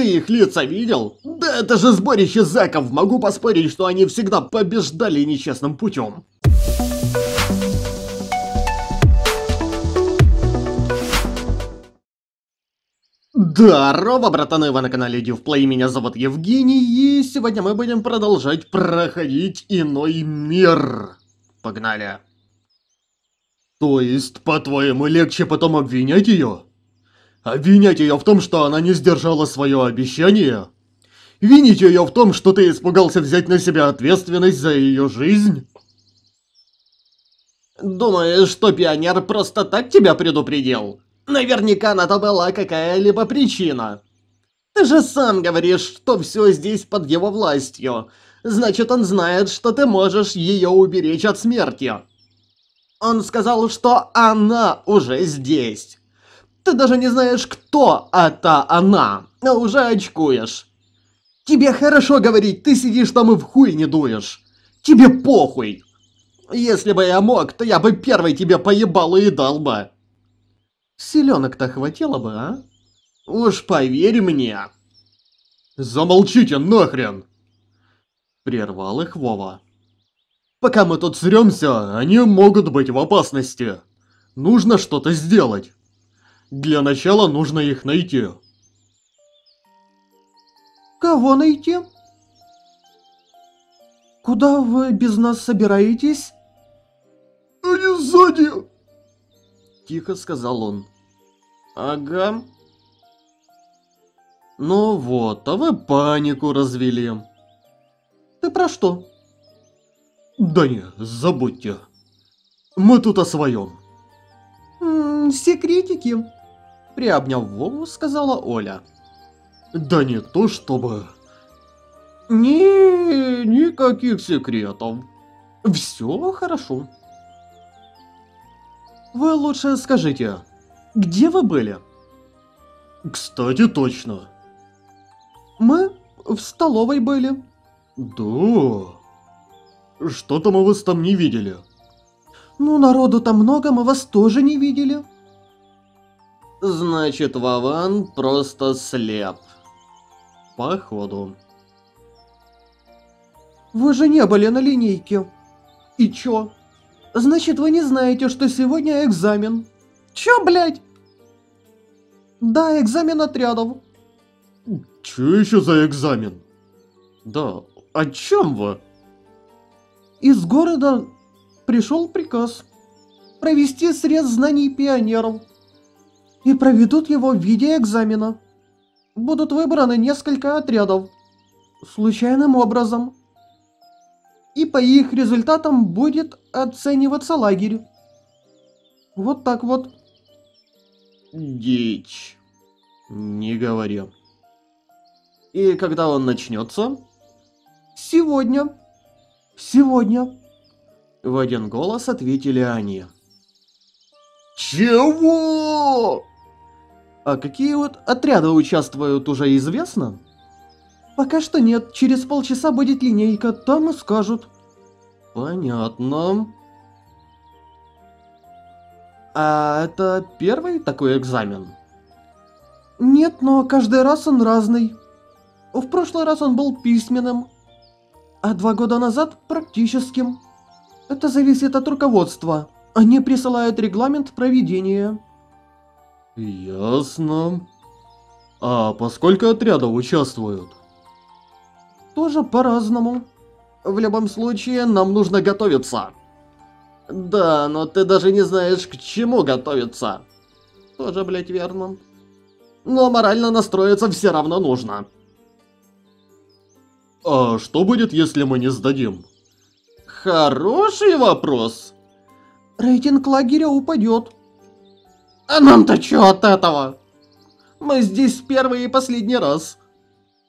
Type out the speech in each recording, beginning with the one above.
Ты их лица видел? Да это же сборище зэков! Могу поспорить, что они всегда побеждали нечестным путем. Здорово, братаны, вы на канале Дивплей, меня зовут Евгений, и сегодня мы будем продолжать проходить иной мир. Погнали. То есть, по-твоему, легче потом обвинять ее? Обвинять ее в том, что она не сдержала свое обещание? Винить ее в том, что ты испугался взять на себя ответственность за ее жизнь? Думаешь, что пионер просто так тебя предупредил? Наверняка на то была какая-либо причина. Ты же сам говоришь, что все здесь под его властью. Значит, он знает, что ты можешь ее уберечь от смерти. Он сказал, что она уже здесь. Ты даже не знаешь, кто это она, а уже очкуешь. Тебе хорошо говорить, ты сидишь там и в хуй не дуешь. Тебе похуй. Если бы я мог, то я бы первый тебе поебал и дал бы. Селенок-то хватило бы, а? Уж поверь мне. Замолчите нахрен! Прервал их Вова. Пока мы тут срёмся, они могут быть в опасности. Нужно что-то сделать. Для начала нужно их найти. Кого найти? Куда вы без нас собираетесь? Они сзади! Тихо сказал он. Ага. Ну вот, а вы панику развели. Ты про что? Да не, забудьте. Мы тут о своем. М -м, секретики приобняв Вову, сказала Оля. Да не то чтобы... Не, никаких секретов. Все хорошо. Вы лучше скажите, где вы были? Кстати, точно. Мы в столовой были. Да. Что-то мы вас там не видели. Ну, народу там много, мы вас тоже не видели. Значит, Вован просто слеп. Походу. Вы же не были на линейке. И чё? Значит, вы не знаете, что сегодня экзамен. Чё, блядь? Да, экзамен отрядов. Чё ещё за экзамен? Да, о чём вы? Из города пришёл приказ провести срез знаний пионеров и проведут его в виде экзамена. Будут выбраны несколько отрядов. Случайным образом. И по их результатам будет оцениваться лагерь. Вот так вот. Дичь. Не говори. И когда он начнется? Сегодня. Сегодня. В один голос ответили они. Чего? А какие вот отряды участвуют, уже известно? Пока что нет, через полчаса будет линейка, там и скажут. Понятно. А это первый такой экзамен? Нет, но каждый раз он разный. В прошлый раз он был письменным, а два года назад практическим. Это зависит от руководства. Они присылают регламент проведения. Ясно. А поскольку сколько отрядов участвуют? Тоже по-разному. В любом случае, нам нужно готовиться. Да, но ты даже не знаешь, к чему готовиться. Тоже, блять, верно. Но морально настроиться все равно нужно. А что будет, если мы не сдадим? Хороший вопрос. Рейтинг лагеря упадет. А нам-то чё от этого? Мы здесь первый и последний раз.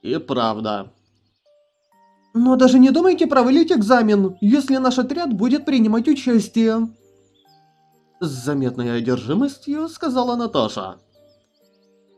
И правда. Но даже не думайте провалить экзамен, если наш отряд будет принимать участие. С заметной одержимостью сказала Наташа.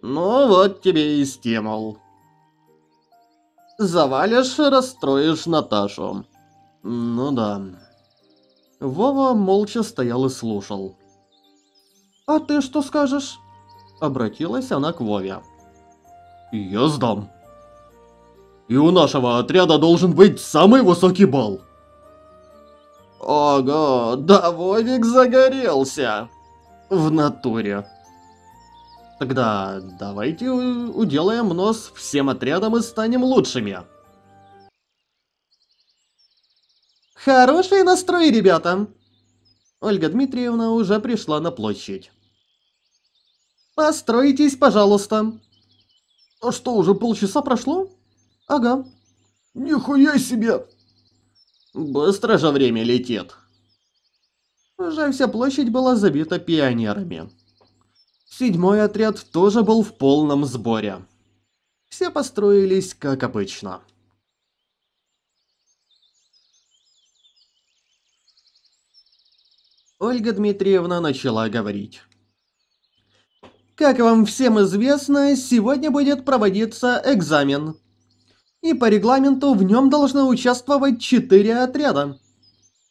Ну вот тебе и стимул. Завалишь, расстроишь Наташу. Ну да. Вова молча стоял и слушал. «А ты что скажешь?» Обратилась она к Вове. «Я сдам. И у нашего отряда должен быть самый высокий балл!» «Ого, да Вовик загорелся!» «В натуре!» «Тогда давайте уделаем нос всем отрядам и станем лучшими!» «Хороший настрой, ребята!» Ольга Дмитриевна уже пришла на площадь. Постройтесь, пожалуйста. А что, уже полчаса прошло? Ага. Нихуя себе! Быстро же время летит. Уже вся площадь была забита пионерами. Седьмой отряд тоже был в полном сборе. Все построились как обычно. Ольга Дмитриевна начала говорить. Как вам всем известно, сегодня будет проводиться экзамен. И по регламенту в нем должно участвовать 4 отряда.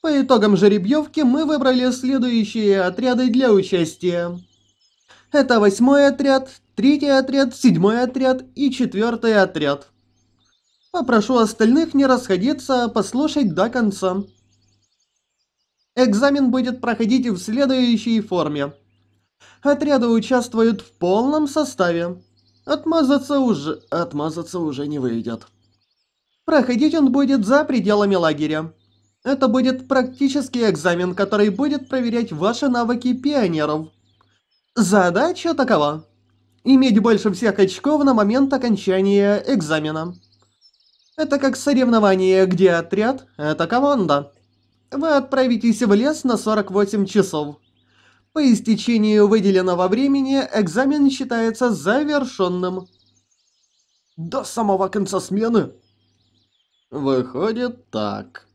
По итогам жеребьевки мы выбрали следующие отряды для участия. Это восьмой отряд, третий отряд, седьмой отряд и четвертый отряд. Попрошу остальных не расходиться, а послушать до конца. Экзамен будет проходить в следующей форме. Отряды участвуют в полном составе. Отмазаться уже... отмазаться уже не выйдет. Проходить он будет за пределами лагеря. Это будет практический экзамен, который будет проверять ваши навыки пионеров. Задача такова. Иметь больше всех очков на момент окончания экзамена. Это как соревнование, где отряд – это команда. Вы отправитесь в лес на 48 часов. По истечению выделенного времени экзамен считается завершенным. До самого конца смены? Выходит так.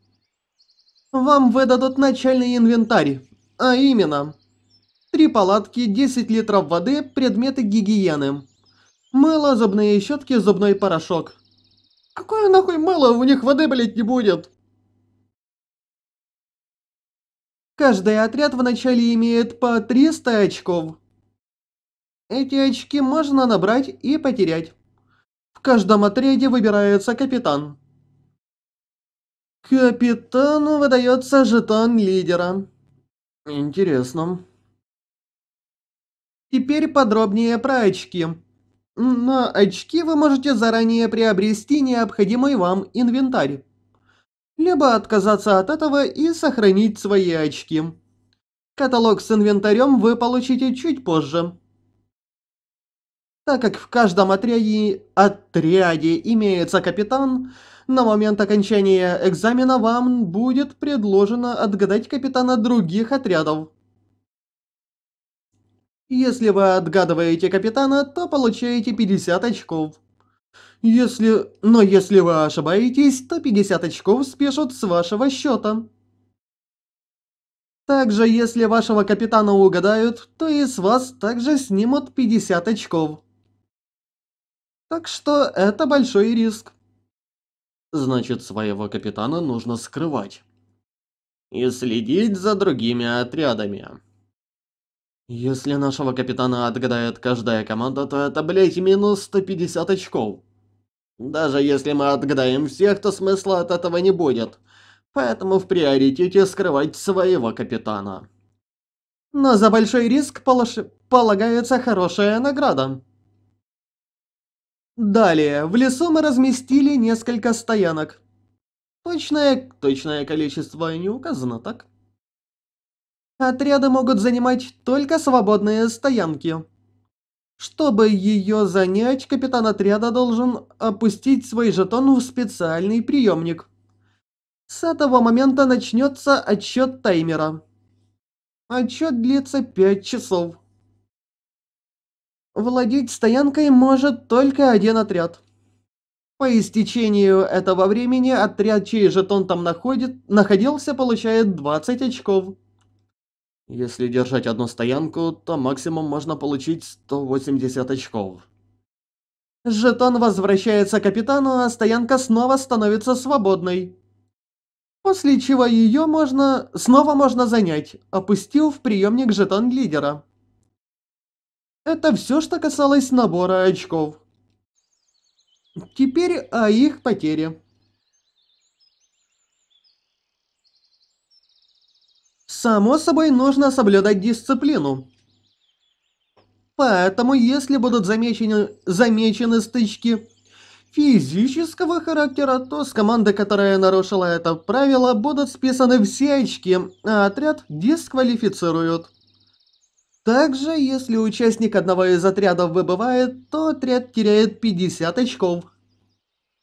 Вам выдадут начальный инвентарь, а именно... Три палатки, 10 литров воды, предметы гигиены. Мыло, зубные щетки, зубной порошок. Какое нахуй мыло? У них воды, блять, не будет. Каждый отряд вначале имеет по 300 очков. Эти очки можно набрать и потерять. В каждом отряде выбирается капитан. Капитану выдается жетон лидера. Интересно. Теперь подробнее про очки. На очки вы можете заранее приобрести необходимый вам инвентарь либо отказаться от этого и сохранить свои очки. Каталог с инвентарем вы получите чуть позже. Так как в каждом отряде, отряде имеется капитан, на момент окончания экзамена вам будет предложено отгадать капитана других отрядов. Если вы отгадываете капитана, то получаете 50 очков. Если... Но если вы ошибаетесь, то 50 очков спешат с вашего счета. Также, если вашего капитана угадают, то и с вас также снимут 50 очков. Так что это большой риск. Значит, своего капитана нужно скрывать. И следить за другими отрядами. Если нашего капитана отгадает каждая команда, то это, блять, минус 150 очков. Даже если мы отгадаем всех, то смысла от этого не будет. Поэтому в приоритете скрывать своего капитана. Но за большой риск полож... полагается хорошая награда. Далее, в лесу мы разместили несколько стоянок. Точное, точное количество не указано, так? Отряды могут занимать только свободные стоянки. Чтобы ее занять, капитан отряда должен опустить свой жетон в специальный приемник. С этого момента начнется отчет таймера. Отчет длится 5 часов. Владеть стоянкой может только один отряд. По истечению этого времени отряд, чей жетон там находит, находился, получает 20 очков. Если держать одну стоянку, то максимум можно получить 180 очков. Жетон возвращается капитану, а стоянка снова становится свободной. После чего ее можно... снова можно занять, опустил в приемник жетон лидера. Это все, что касалось набора очков. Теперь о их потере. Само собой, нужно соблюдать дисциплину. Поэтому, если будут замечены, замечены стычки физического характера, то с команды, которая нарушила это правило, будут списаны все очки, а отряд дисквалифицируют. Также, если участник одного из отрядов выбывает, то отряд теряет 50 очков.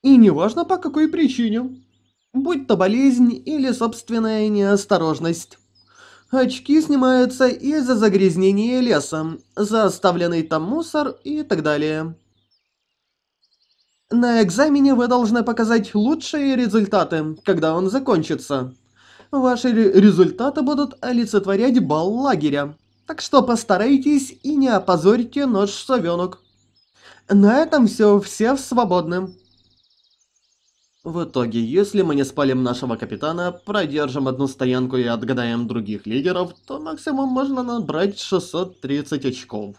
И неважно по какой причине. Будь то болезнь или собственная неосторожность. Очки снимаются из-за загрязнения лесом, за оставленный там мусор и так далее. На экзамене вы должны показать лучшие результаты, когда он закончится. Ваши результаты будут олицетворять балл лагеря. Так что постарайтесь и не опозорьте наш совенок. На этом все, все свободны. В итоге, если мы не спалим нашего капитана, продержим одну стоянку и отгадаем других лидеров, то максимум можно набрать 630 очков.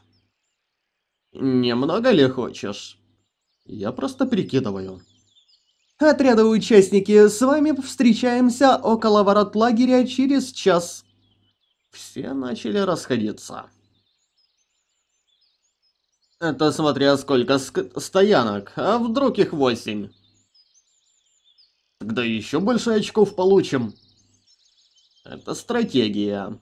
Немного ли хочешь? Я просто прикидываю. Отряды участники, с вами встречаемся около ворот лагеря через час. Все начали расходиться. Это смотря сколько стоянок, а вдруг их восемь? Тогда еще больше очков получим. Это стратегия.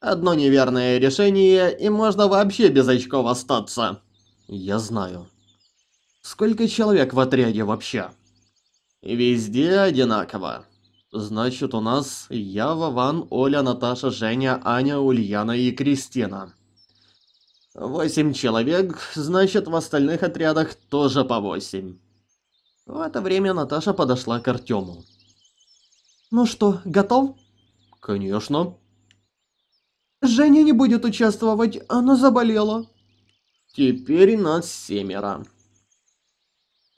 Одно неверное решение, и можно вообще без очков остаться. Я знаю. Сколько человек в отряде вообще? Везде одинаково. Значит, у нас Ява, Ван, Оля, Наташа, Женя, Аня, Ульяна и Кристина. Восемь человек, значит, в остальных отрядах тоже по восемь. В это время Наташа подошла к Артему. «Ну что, готов?» «Конечно». «Женя не будет участвовать, она заболела». «Теперь нас семеро».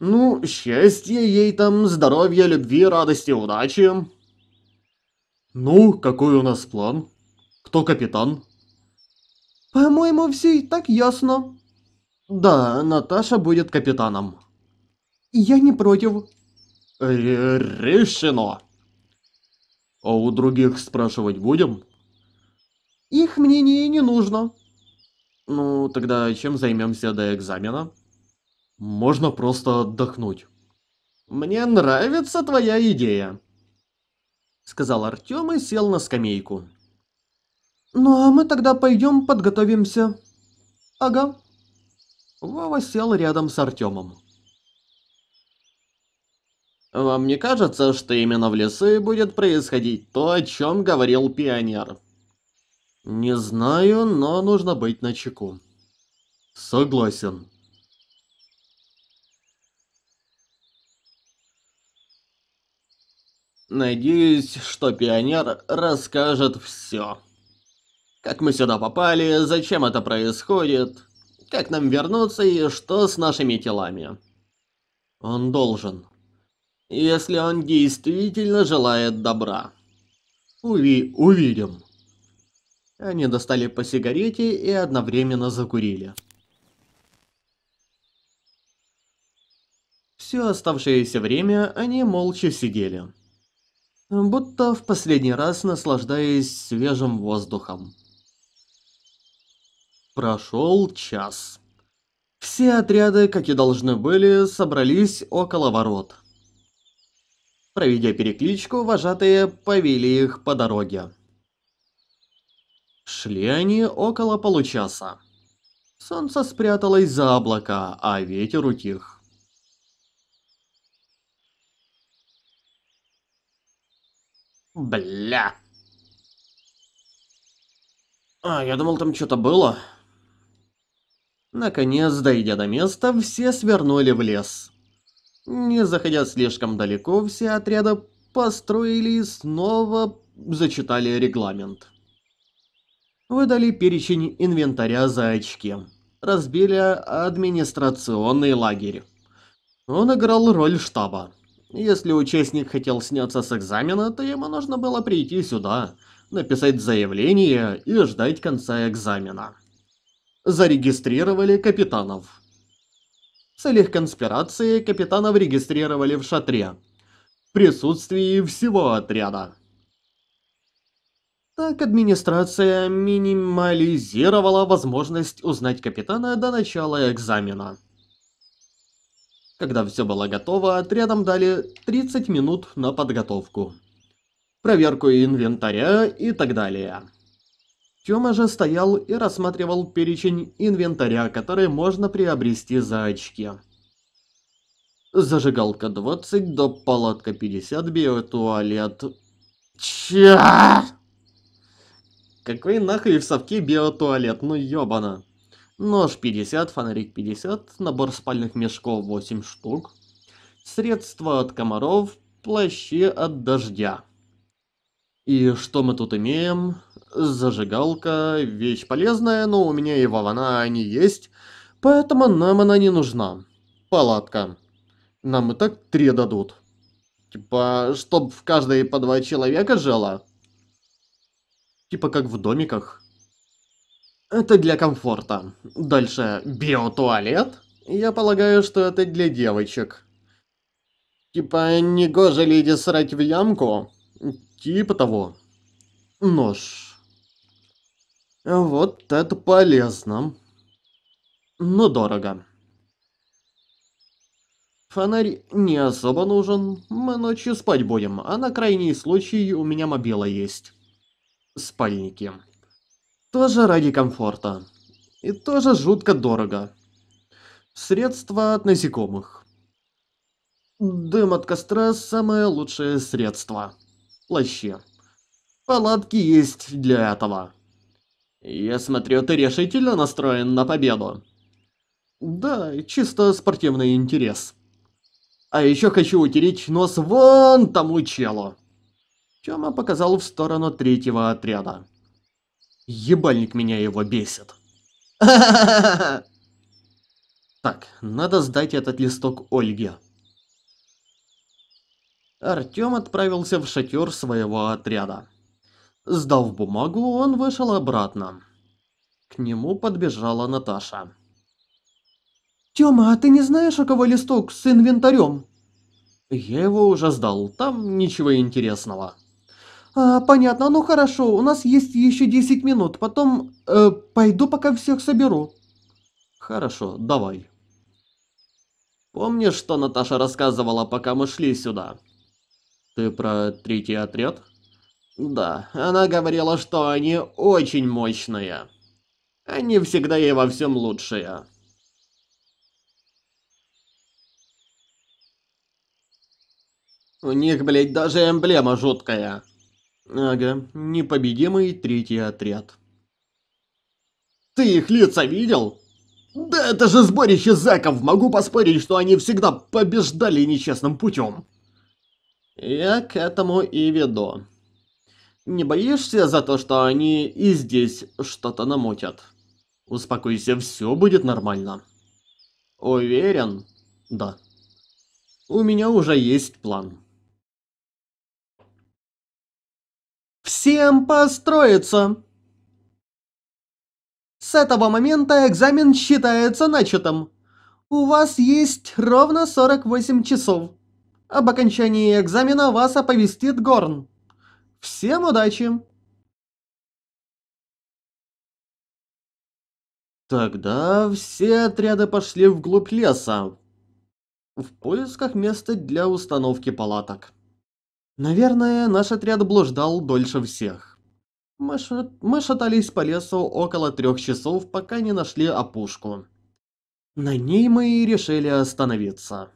«Ну, счастье ей там, здоровья, любви, радости, удачи». «Ну, какой у нас план? Кто капитан?» «По-моему, все и так ясно». «Да, Наташа будет капитаном». Я не против. Решено. А у других спрашивать будем? Их мнение не нужно. Ну, тогда чем займемся до экзамена? Можно просто отдохнуть. Мне нравится твоя идея. Сказал Артём и сел на скамейку. Ну а мы тогда пойдем подготовимся. Ага. Вова сел рядом с Артемом. Вам не кажется, что именно в лесу будет происходить то, о чем говорил пионер? Не знаю, но нужно быть начеку. Согласен. Надеюсь, что пионер расскажет все. Как мы сюда попали, зачем это происходит, как нам вернуться и что с нашими телами. Он должен если он действительно желает добра. Уви увидим. Они достали по сигарете и одновременно закурили. Все оставшееся время они молча сидели. Будто в последний раз наслаждаясь свежим воздухом. Прошел час. Все отряды, как и должны были, собрались около ворот. Проведя перекличку, вожатые повели их по дороге. Шли они около получаса. Солнце спряталось за облака, а ветер утих. Бля. А, я думал, там что-то было. Наконец, дойдя до места, все свернули в лес. Не заходя слишком далеко, все отряда, построили и снова зачитали регламент. Выдали перечень инвентаря за очки. Разбили администрационный лагерь. Он играл роль штаба. Если участник хотел сняться с экзамена, то ему нужно было прийти сюда, написать заявление и ждать конца экзамена. Зарегистрировали капитанов. В целях конспирации капитанов регистрировали в шатре. В присутствии всего отряда. Так администрация минимализировала возможность узнать капитана до начала экзамена. Когда все было готово, отрядам дали 30 минут на подготовку, проверку инвентаря и так далее. Тёма же стоял и рассматривал перечень инвентаря, который можно приобрести за очки. Зажигалка 20, до палатка 50, биотуалет. Ча! Какой нахуй в совке биотуалет, ну ёбана. Нож 50, фонарик 50, набор спальных мешков 8 штук. Средства от комаров, плащи от дождя. И что мы тут имеем? Зажигалка, вещь полезная, но у меня и вована они есть, поэтому нам она не нужна. Палатка. Нам и так три дадут. Типа, чтоб в каждой по два человека жило? Типа как в домиках. Это для комфорта. Дальше, биотуалет? Я полагаю, что это для девочек. Типа, не гоже леди срать в ямку? Типа того. Нож. Вот это полезно. Но дорого. Фонарь не особо нужен. Мы ночью спать будем, а на крайний случай у меня мобила есть. Спальники. Тоже ради комфорта. И тоже жутко дорого. Средства от насекомых. Дым от костра – самое лучшее средство плаще. Палатки есть для этого. Я смотрю, ты решительно настроен на победу. Да, чисто спортивный интерес. А еще хочу утереть нос вон тому челу. Тёма показал в сторону третьего отряда. Ебальник меня его бесит. Так, надо сдать этот листок Ольге. Артём отправился в шатер своего отряда. Сдав бумагу, он вышел обратно. К нему подбежала Наташа. «Тёма, а ты не знаешь, у кого листок с инвентарём? «Я его уже сдал, там ничего интересного». А, «Понятно, ну хорошо, у нас есть ещё 10 минут, потом э, пойду пока всех соберу». «Хорошо, давай». «Помнишь, что Наташа рассказывала, пока мы шли сюда?» Ты про третий отряд? Ну да, она говорила, что они очень мощные. Они всегда и во всем лучшие. У них, блядь, даже эмблема жуткая. Ага, непобедимый третий отряд. Ты их лица видел? Да это же сборище заков. могу поспорить, что они всегда побеждали нечестным путем. Я к этому и веду. Не боишься за то, что они и здесь что-то намутят? Успокойся, все будет нормально. Уверен? Да. У меня уже есть план. Всем построиться! С этого момента экзамен считается начатым. У вас есть ровно 48 часов. Об окончании экзамена вас оповестит Горн. Всем удачи! Тогда все отряды пошли вглубь леса, в поисках места для установки палаток. Наверное, наш отряд блуждал дольше всех. Мы, шат... мы шатались по лесу около трех часов, пока не нашли опушку. На ней мы и решили остановиться.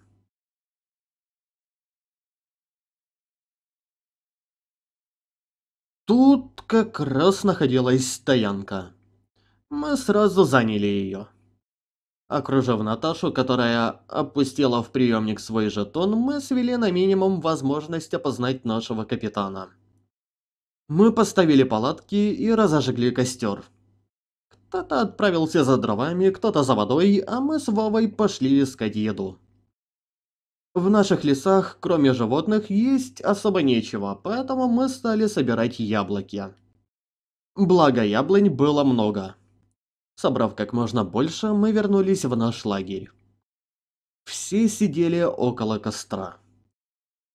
Тут как раз находилась стоянка. Мы сразу заняли ее. Окружив Наташу, которая опустила в приемник свой жетон, мы свели на минимум возможность опознать нашего капитана. Мы поставили палатки и разожгли костер. Кто-то отправился за дровами, кто-то за водой, а мы с Вовой пошли искать еду. В наших лесах, кроме животных, есть особо нечего, поэтому мы стали собирать яблоки. Благо, яблонь было много. Собрав как можно больше, мы вернулись в наш лагерь. Все сидели около костра.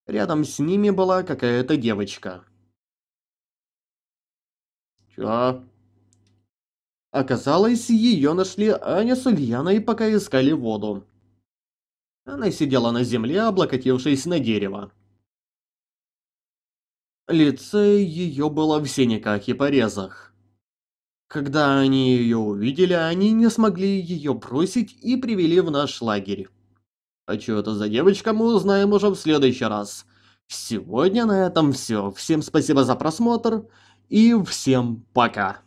Рядом с ними была какая-то девочка. Чё? Оказалось, ее нашли Аня с Ульяной, пока искали воду. Она сидела на земле, облокотившись на дерево. Лице ее было в синяках и порезах. Когда они ее увидели, они не смогли ее бросить и привели в наш лагерь. А что это за девочка, мы узнаем уже в следующий раз. Сегодня на этом все. Всем спасибо за просмотр и всем пока.